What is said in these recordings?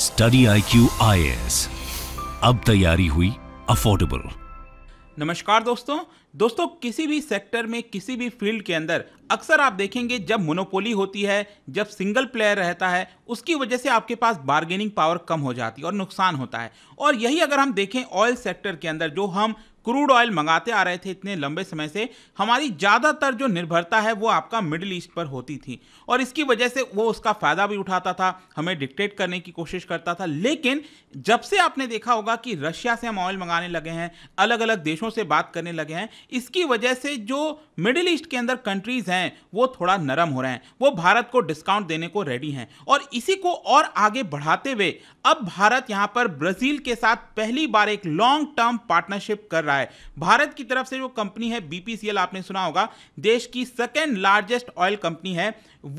study I Q I अब तैयारी हुई अफोर्डेबल नमस्कार दोस्तों दोस्तों किसी भी सेक्टर में किसी भी फील्ड के अंदर अक्सर आप देखेंगे जब मोनोपोली होती है जब सिंगल प्लेयर रहता है उसकी वजह से आपके पास बार्गेनिंग पावर कम हो जाती है और नुकसान होता है और यही अगर हम देखें ऑयल सेक्टर के अंदर जो हम क्रूड ऑयल मंगाते आ रहे थे इतने लंबे समय से हमारी ज़्यादातर जो निर्भरता है वो आपका मिडिल ईस्ट पर होती थी और इसकी वजह से वो उसका फ़ायदा भी उठाता था हमें डिक्टेट करने की कोशिश करता था लेकिन जब से आपने देखा होगा कि रशिया से हम ऑयल मंगाने लगे हैं अलग अलग देशों से बात करने लगे हैं इसकी वजह से जो मिडिल ईस्ट के अंदर कंट्रीज़ हैं वो थोड़ा नरम हो रहे हैं वो भारत को डिस्काउंट देने को रेडी हैं और इसी को और आगे बढ़ाते हुए अब भारत यहाँ पर ब्राज़ील के साथ पहली बार एक लॉन्ग टर्म पार्टनरशिप कर रहा है भारत की तरफ से जो कंपनी है बीपीसीएल आपने सुना होगा देश की सेकेंड लार्जेस्ट ऑयल कंपनी है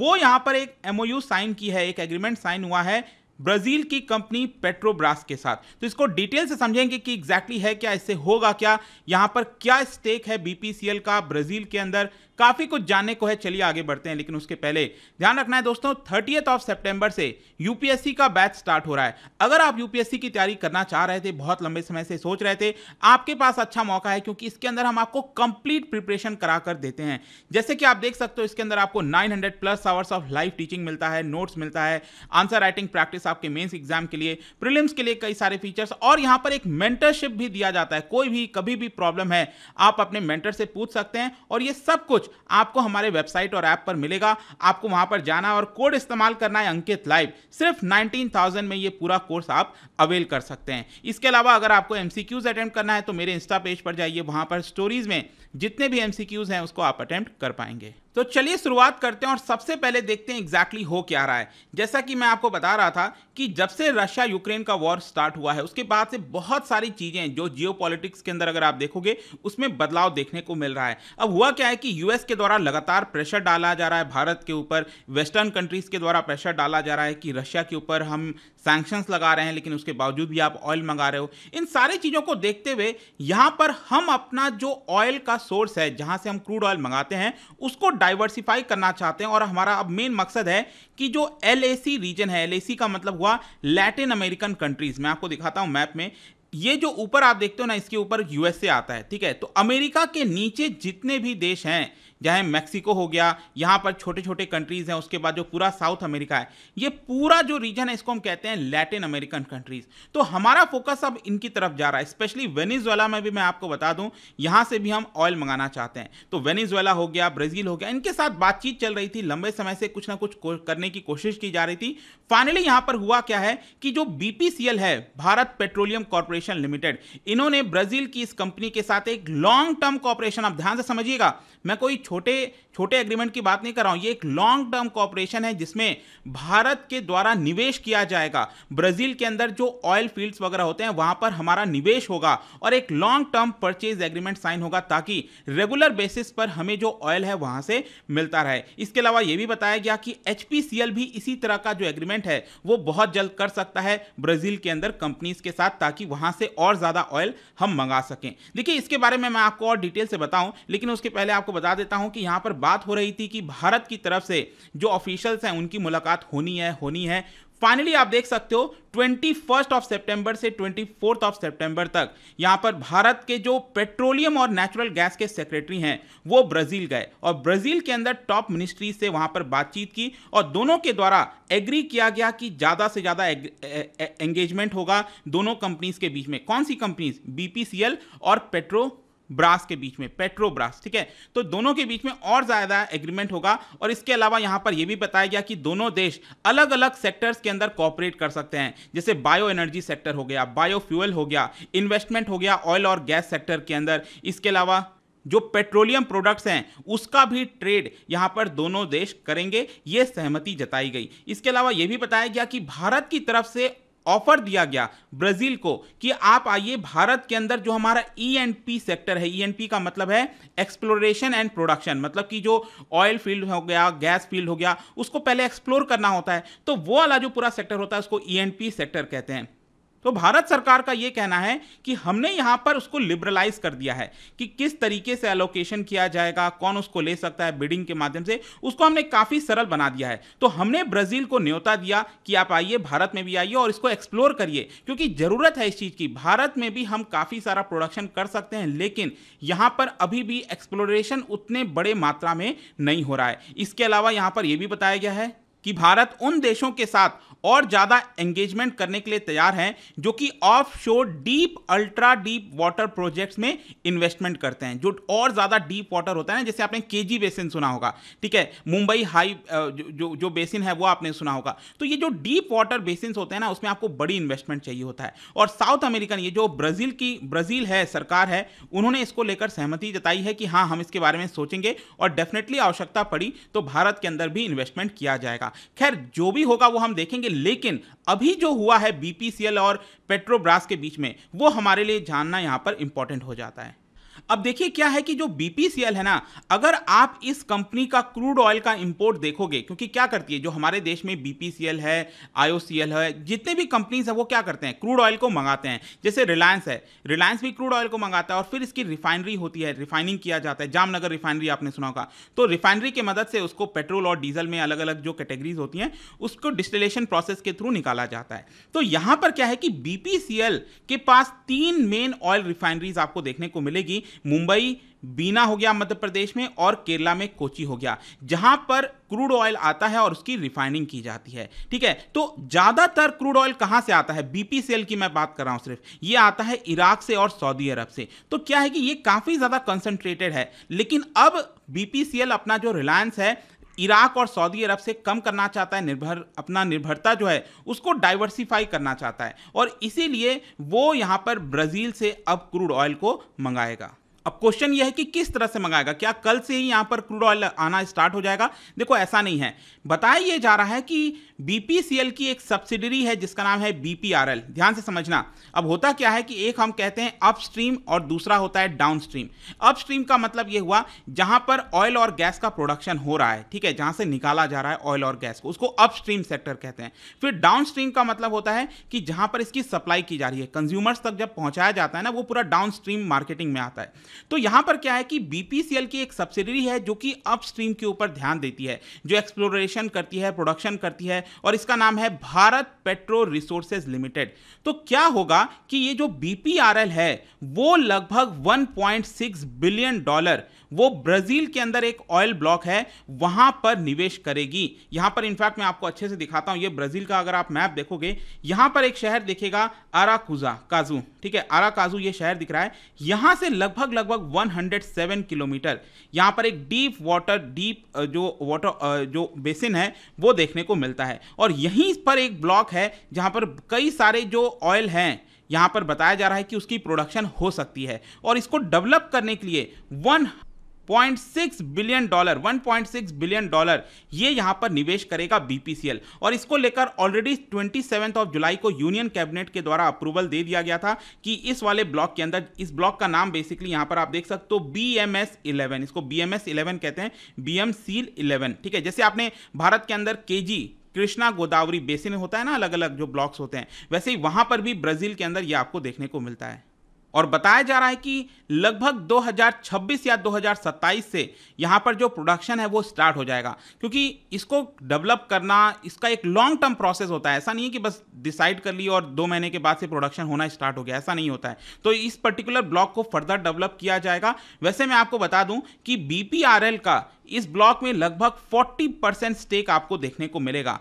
वो यहां पर एक एमओयू साइन की है एक एग्रीमेंट साइन हुआ है ब्राजील की कंपनी पेट्रोब्रास के साथ तो इसको डिटेल से समझेंगे कि एग्जैक्टली है क्या इससे होगा क्या यहां पर क्या स्टेक है बीपीसीएल का ब्राजील के अंदर काफ़ी कुछ जानने को है चलिए आगे बढ़ते हैं लेकिन उसके पहले ध्यान रखना है दोस्तों थर्टीएथ ऑफ सेप्टेंबर से यूपीएससी का बैच स्टार्ट हो रहा है अगर आप यूपीएससी की तैयारी करना चाह रहे थे बहुत लंबे समय से सोच रहे थे आपके पास अच्छा मौका है क्योंकि इसके अंदर हम आपको कंप्लीट प्रिपरेशन करा कर देते हैं जैसे कि आप देख सकते हो इसके अंदर आपको nine plus hours of live teaching मिलता है नोट्स मिलता है आंसर राइटिंग प्रैक्टिस आपके मेंस एग्जाम के लिए प्रीलिम्स के लिए कई सारे फीचर्स और यहां पर एक मेंटरशिप भी दिया जाता है कोई भी कभी भी प्रॉब्लम है आप अपने मेंटर से पूछ सकते हैं और ये सब कुछ आपको हमारे वेबसाइट और ऐप पर मिलेगा आपको वहां पर जाना और कोड इस्तेमाल करना है अंकित लाइव सिर्फ नाइनटीन में ये पूरा कोर्स आप अवेल कर सकते हैं इसके अलावा अगर आपको एमसीक्यूज अटेम्प्ट करना है तो मेरे इंस्टा पेज पर जाइए वहां पर स्टोरीज में जितने भी एमसीक्यूज हैं उसको आप अटेम्प्ट कर पाएंगे तो चलिए शुरुआत करते हैं और सबसे पहले देखते हैं एग्जैक्टली exactly हो क्या रहा है जैसा कि मैं आपको बता रहा था कि जब से रशिया यूक्रेन का वॉर स्टार्ट हुआ है उसके बाद से बहुत सारी चीज़ें जो जियो के अंदर अगर आप देखोगे उसमें बदलाव देखने को मिल रहा है अब हुआ क्या है कि यूएस के द्वारा लगातार प्रेशर डाला जा रहा है भारत के ऊपर वेस्टर्न कंट्रीज़ के द्वारा प्रेशर डाला जा रहा है कि रशिया के ऊपर हम सैंक्शंस लगा रहे हैं लेकिन उसके बावजूद भी आप ऑयल मंगा रहे हो इन सारी चीज़ों को देखते हुए यहां पर हम अपना जो ऑयल का सोर्स है जहां से हम क्रूड ऑयल मंगाते हैं उसको डाइवर्सिफाई करना चाहते हैं और हमारा अब मेन मकसद है कि जो एल रीजन है एल का मतलब मतलब हुआ लैटिन अमेरिकन कंट्रीज मैं आपको दिखाता हूं मैप में ये जो ऊपर आप देखते हो ना इसके ऊपर यूएसए आता है ठीक है तो अमेरिका के नीचे जितने भी देश हैं चाहे मैक्सिको हो गया यहाँ पर छोटे छोटे कंट्रीज़ हैं उसके बाद जो पूरा साउथ अमेरिका है ये पूरा जो रीजन है इसको हम कहते हैं लैटिन अमेरिकन कंट्रीज़ तो हमारा फोकस अब इनकी तरफ जा रहा है स्पेशली वेनेजुएला में भी मैं आपको बता दूँ यहाँ से भी हम ऑयल मंगाना चाहते हैं तो वेनेजुएला हो गया ब्राज़ील हो गया इनके साथ बातचीत चल रही थी लंबे समय से कुछ ना कुछ करने की कोशिश की जा रही थी फाइनली यहाँ पर हुआ क्या है कि जो बी है भारत पेट्रोलियम कॉरपोरेशन लिमिटेड इन्होंने ब्राज़ील की इस कंपनी के साथ एक लॉन्ग टर्म कॉपरेशन आप ध्यान से समझिएगा मैं कोई छोटे छोटे एग्रीमेंट की बात नहीं कर रहा हूं ये एक लॉन्ग टर्म कॉपरेशन है जिसमें भारत के द्वारा निवेश किया जाएगा ब्राज़ील के अंदर जो ऑयल फील्ड्स वगैरह होते हैं वहां पर हमारा निवेश होगा और एक long term purchase agreement sign होगा ताकि रेगुलर बेसिस पर हमें जो ऑयल है वहां से मिलता रहे इसके अलावा यह भी बताया गया कि एच भी इसी तरह का जो एग्रीमेंट है वो बहुत जल्द कर सकता है ब्राज़ील के अंदर कंपनीज के साथ ताकि वहां से और ज़्यादा ऑयल हम मंगा सकें देखिए इसके बारे में मैं आपको और डिटेल से बताऊं लेकिन उसके पहले आपको बता देता हूं हूं कि यहां पर बात हो रही थी कि भारत की तरफ से जो ऑफिशियल्स हैं उनकी मुलाकात होनी है होनी है फाइनली आप देख सकते हो ट्वेंटी फर्स्ट ऑफ सेप्टेम्बर से ट्वेंटी फोर्थ ऑफ सेप्टेम्बर तक यहाँ पर भारत के जो पेट्रोलियम और नेचुरल गैस के सेक्रेटरी हैं वो ब्राज़ील गए और ब्राज़ील के अंदर टॉप मिनिस्ट्री से वहाँ पर बातचीत की और दोनों के द्वारा एग्री किया गया कि ज़्यादा से ज़्यादा एंगेजमेंट होगा दोनों कंपनीज के बीच में कौन सी कंपनीज बी और पेट्रो ब्रास के बीच में पेट्रोब्रास ठीक है तो दोनों के बीच में और ज़्यादा एग्रीमेंट होगा और इसके अलावा यहाँ पर यह भी बताया गया कि दोनों देश अलग अलग सेक्टर्स के अंदर कॉपरेट कर सकते हैं जैसे बायो एनर्जी सेक्टर हो गया बायोफ्यूअल हो गया इन्वेस्टमेंट हो गया ऑयल और गैस सेक्टर के अंदर इसके अलावा जो पेट्रोलियम प्रोडक्ट्स हैं उसका भी ट्रेड यहां पर दोनों देश करेंगे ये सहमति जताई गई इसके अलावा यह भी बताया गया कि भारत की तरफ से ऑफर दिया गया ब्राजील को कि आप आइए भारत के अंदर जो हमारा ई एंड पी सेक्टर है ई एंड पी का मतलब है एक्सप्लोरेशन एंड प्रोडक्शन मतलब कि जो ऑयल फील्ड हो गया गैस फील्ड हो गया उसको पहले एक्सप्लोर करना होता है तो वो वाला जो पूरा सेक्टर होता है उसको ई एंड पी सेक्टर कहते हैं तो भारत सरकार का ये कहना है कि हमने यहाँ पर उसको लिबरलाइज कर दिया है कि किस तरीके से एलोकेशन किया जाएगा कौन उसको ले सकता है बिडिंग के माध्यम से उसको हमने काफ़ी सरल बना दिया है तो हमने ब्राज़ील को न्योता दिया कि आप आइए भारत में भी आइए और इसको एक्सप्लोर करिए क्योंकि ज़रूरत है इस चीज़ की भारत में भी हम काफ़ी सारा प्रोडक्शन कर सकते हैं लेकिन यहाँ पर अभी भी एक्सप्लोरेशन उतने बड़े मात्रा में नहीं हो रहा है इसके अलावा यहाँ पर यह भी बताया गया है कि भारत उन देशों के साथ और ज़्यादा एंगेजमेंट करने के लिए तैयार हैं जो कि offshore deep ultra deep water projects में इन्वेस्टमेंट करते हैं जो और ज़्यादा डीप वाटर होता है ना जैसे आपने के जी बेसिन सुना होगा ठीक है मुंबई हाई जो जो बेसिन है वो आपने सुना होगा तो ये जो डीप वाटर बेसिन होते हैं ना उसमें आपको बड़ी इन्वेस्टमेंट चाहिए होता है और साउथ अमेरिकन ये जो ब्राज़ील की ब्राज़ील है सरकार है उन्होंने इसको लेकर सहमति जताई है कि हाँ हम इसके बारे में सोचेंगे और डेफिनेटली आवश्यकता पड़ी तो भारत के अंदर भी इन्वेस्टमेंट किया जाएगा खैर जो भी होगा वो हम देखेंगे लेकिन अभी जो हुआ है बीपीसीएल और पेट्रोब्रास के बीच में वो हमारे लिए जानना यहाँ पर इंपॉर्टेंट हो जाता है अब देखिए क्या है कि जो बीपीसीएल है ना अगर आप इस कंपनी का क्रूड ऑयल का इंपोर्ट देखोगे क्योंकि क्या करती है जो हमारे देश में बीपीसीएल है आईओसीएल है जितने भी कंपनीज है वो क्या करते हैं क्रूड ऑयल को मंगाते हैं जैसे रिलायंस है रिलायंस भी क्रूड ऑयल को मंगाता है और फिर इसकी रिफाइनरी होती है रिफाइनिंग किया जाता है जामनगर रिफाइनरी आपने सुना होगा तो रिफाइनरी की मदद से उसको पेट्रोल और डीजल में अलग अलग जो कैटेगरीज होती हैं उसको डिस्टिलेशन प्रोसेस के थ्रू निकाला जाता है तो यहां पर क्या है कि बीपीसीएल के पास तीन मेन ऑयल रिफाइनरीज आपको देखने को मिलेगी मुंबई बीना हो गया मध्य प्रदेश में और केरला में कोची हो गया जहां पर क्रूड ऑयल आता है और उसकी रिफाइनिंग की जाती है ठीक है तो ज्यादातर क्रूड ऑयल कहां से आता है बीपीसीएल की मैं बात कर रहा हूं सिर्फ ये आता है इराक से और सऊदी अरब से तो क्या है कि ये काफी ज्यादा कंसंट्रेटेड है लेकिन अब बीपीसीएल अपना जो रिलायंस है इराक और सऊदी अरब से कम करना चाहता है निर्भर अपना निर्भरता जो है उसको डाइवर्सिफाई करना चाहता है और इसीलिए वो यहाँ पर ब्राज़ील से अब क्रूड ऑयल को मंगाएगा अब क्वेश्चन यह है कि किस तरह से मंगाएगा क्या कल से ही यहाँ पर क्रूड ऑयल आना स्टार्ट हो जाएगा देखो ऐसा नहीं है बताया यह जा रहा है कि बीपीसीएल की एक सब्सिडरी है जिसका नाम है बीपीआरएल ध्यान से समझना अब होता क्या है कि एक हम कहते हैं अपस्ट्रीम और दूसरा होता है डाउनस्ट्रीम अपस्ट्रीम का मतलब यह हुआ जहां पर ऑयल और गैस का प्रोडक्शन हो रहा है ठीक है जहां से निकाला जा रहा है ऑयल और गैस को उसको अपस्ट्रीम सेक्टर कहते हैं फिर डाउन का मतलब होता है कि जहां पर इसकी सप्लाई की जा रही है कंज्यूमर्स तक जब पहुंचाया जाता है ना वो पूरा डाउन मार्केटिंग में आता है तो यहां पर क्या है कि बीपीसीएल की एक सब्सिडरी है जो कि अपस्ट्रीम के ऊपर ध्यान देती है जो एक्सप्लोरेशन करती है प्रोडक्शन करती है और इसका नाम है भारत पेट्रो रिसोर्सेज लिमिटेड तो क्या होगा कि ये जो बीपीआरएल है वो लगभग 1.6 बिलियन डॉलर वो ब्राजील के अंदर एक ऑयल ब्लॉक है वहां पर निवेश करेगी यहां पर इनफैक्ट मैं आपको अच्छे से दिखाता हूं ये ब्राजील का अगर आप मैप देखोगे यहां पर एक शहर देखेगा आराकुजा काजू ठीक है आराकाजू ये शहर दिख रहा है यहां से लगभग लगभग 107 किलोमीटर यहां पर एक डीप वाटर डीप जो वाटर जो बेसिन है वो देखने को मिलता है और यहीं पर एक ब्लॉक है जहां पर कई सारे जो ऑयल हैं यहाँ पर बताया जा रहा है कि उसकी प्रोडक्शन हो सकती है और इसको डेवलप करने के लिए one 0.6 billion dollar 1.6 billion dollar ये यहां पर निवेश करेगा बीपीसीएल और इसको लेकर ऑलरेडी ट्वेंटी ऑफ जुलाई को यूनियन कैबिनेट के द्वारा अप्रूवल दे दिया गया था कि इस वाले ब्लॉक के अंदर इस ब्लॉक का नाम बेसिकली यहां पर आप देख सकते हो बी एम एस इलेवन इसको बी एम एस इलेवन कहते हैं बी एम सील इलेवन ठीक है जैसे आपने भारत के अंदर के जी कृष्णा गोदावरी बेसिन होता है ना अलग अलग जो ब्लॉक्स होते हैं वैसे ही वहां पर भी ब्राजील के अंदर यह आपको देखने को मिलता है और बताया जा रहा है कि लगभग 2026 या 2027 से यहाँ पर जो प्रोडक्शन है वो स्टार्ट हो जाएगा क्योंकि इसको डेवलप करना इसका एक लॉन्ग टर्म प्रोसेस होता है ऐसा नहीं है कि बस डिसाइड कर ली और दो महीने के बाद से प्रोडक्शन होना स्टार्ट हो गया ऐसा नहीं होता है तो इस पर्टिकुलर ब्लॉक को फर्दर डेवलप किया जाएगा वैसे मैं आपको बता दूं कि बी का इस ब्लॉक में लगभग फोर्टी परसेंट स्टेक आपको देखने को मिलेगा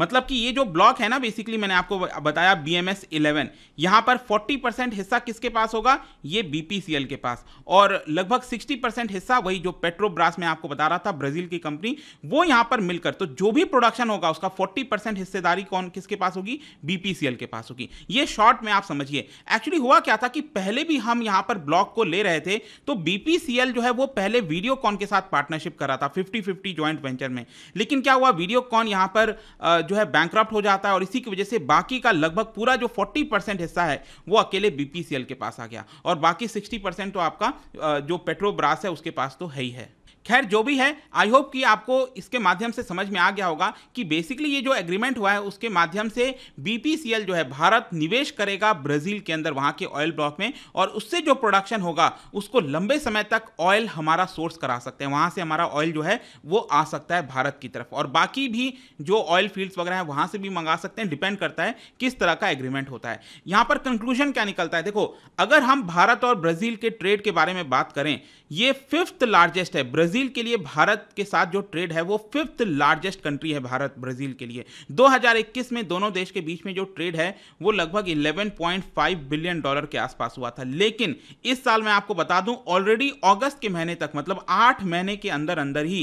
मतलब कि ये जो ब्लॉक है ना बेसिकली मैंने आपको बताया बी एम एस इलेवन यहाँ पर 40 परसेंट हिस्सा किसके पास होगा ये बीपीसीएल के पास और लगभग 60 परसेंट हिस्सा वही जो पेट्रोब्रास में आपको बता रहा था ब्राजील की कंपनी वो यहाँ पर मिलकर तो जो भी प्रोडक्शन होगा उसका 40 परसेंट हिस्सेदारी कौन किसके पास होगी बीपीसीएल के पास होगी ये शॉर्ट में आप समझिए एक्चुअली हुआ क्या था कि पहले भी हम यहाँ पर ब्लॉक को ले रहे थे तो बीपीसीएल जो है वो पहले वीडियो कॉन के साथ पार्टनरशिप करा था फिफ्टी फिफ्टी ज्वाइंट वेंचर में लेकिन क्या हुआ वीडियो कॉन यहाँ पर जो है बैंक हो जाता है और इसी की वजह से बाकी का लगभग पूरा जो फोर्टी परसेंट हिस्सा है वो अकेले बीपीसीएल के पास आ गया और बाकी सिक्सटी परसेंट तो आपका जो पेट्रोब्रास है उसके पास तो है ही है खैर जो भी है आई होप कि आपको इसके माध्यम से समझ में आ गया होगा कि बेसिकली ये जो एग्रीमेंट हुआ है उसके माध्यम से बीपीसीएल जो है भारत निवेश करेगा ब्राजील के अंदर वहाँ के ऑयल ब्लॉक में और उससे जो प्रोडक्शन होगा उसको लंबे समय तक ऑयल हमारा सोर्स करा सकते हैं वहाँ से हमारा ऑयल जो है वो आ सकता है भारत की तरफ और बाकी भी जो ऑयल फील्ड्स वगैरह हैं वहाँ से भी मंगा सकते हैं डिपेंड करता है किस तरह का एग्रीमेंट होता है यहाँ पर कंक्लूजन क्या निकलता है देखो अगर हम भारत और ब्राजील के ट्रेड के बारे में बात करें ये फिफ्थ लार्जेस्ट है ब्राजील ब्राज़ील के लिए भारत के साथ जो ट्रेड है वो फिफ्थ लार्जेस्ट कंट्री है भारत ब्राज़ील के लिए 2021 में दोनों देश के बीच में जो ट्रेड है वो लगभग 11.5 बिलियन डॉलर के आसपास हुआ था लेकिन इस साल मैं आपको बता दूं ऑलरेडी अगस्त के महीने तक मतलब आठ महीने के अंदर अंदर ही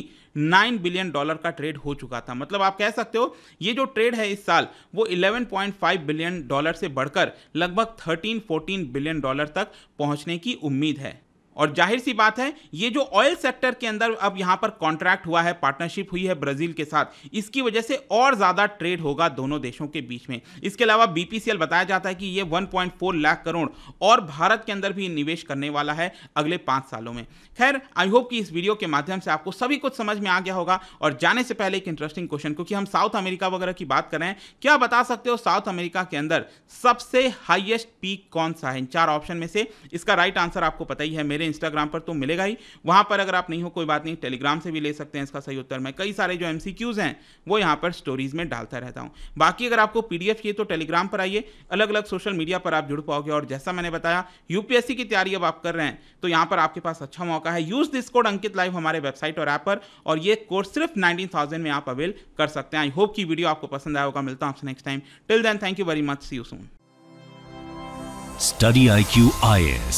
नाइन बिलियन डॉलर का ट्रेड हो चुका था मतलब आप कह सकते हो ये जो ट्रेड है इस साल वो 11.5 बिलियन डॉलर से बढ़कर लगभग 13-14 बिलियन डॉलर तक पहुंचने की उम्मीद है और जाहिर सी बात है ये जो ऑयल सेक्टर के अंदर अब यहाँ पर कॉन्ट्रैक्ट हुआ है पार्टनरशिप हुई है ब्राजील के साथ इसकी वजह से और ज़्यादा ट्रेड होगा दोनों देशों के बीच में इसके अलावा बीपीसीएल बताया जाता है कि ये 1.4 लाख करोड़ और भारत के अंदर भी निवेश करने वाला है अगले पाँच सालों में खैर आई होप कि इस वीडियो के माध्यम से आपको सभी कुछ समझ में आ गया होगा और जाने से पहले एक इंटरेस्टिंग क्वेश्चन क्योंकि हम साउथ अमेरिका वगैरह की बात करें क्या बता सकते हो साउथ अमेरिका के अंदर सबसे हाइएस्ट पीक कौन सा है इन चार ऑप्शन में से इसका राइट आंसर आपको पता ही है मेरे इंस्टाग्राम पर तो मिलेगा ही वहां पर अगर आप नहीं हो कोई बात नहीं टेलीग्राम से भी ले सकते हैं इसका सही उत्तर मैं कई सारे जो एम हैं वो यहाँ पर स्टोरीज में डालता रहता हूँ बाकी अगर आपको पी चाहिए तो टेलीग्राम पर आइए अलग अलग सोशल मीडिया पर आप जुड़ पाओगे और जैसा मैंने बताया यूपीएससी की तैयारी अब आप कर रहे हैं तो यहाँ पर आपके पास अच्छा मौका है use this code Ankit live हमारे वेबसाइट और ऐप पर और ये कोर्स सिर्फ नाइनटीन में आप अवेल कर सकते हैं आई होप की वीडियो आपको पसंद आया होगा मिलता हूँ आपसे next time till then thank you very much see you soon Study IQ IS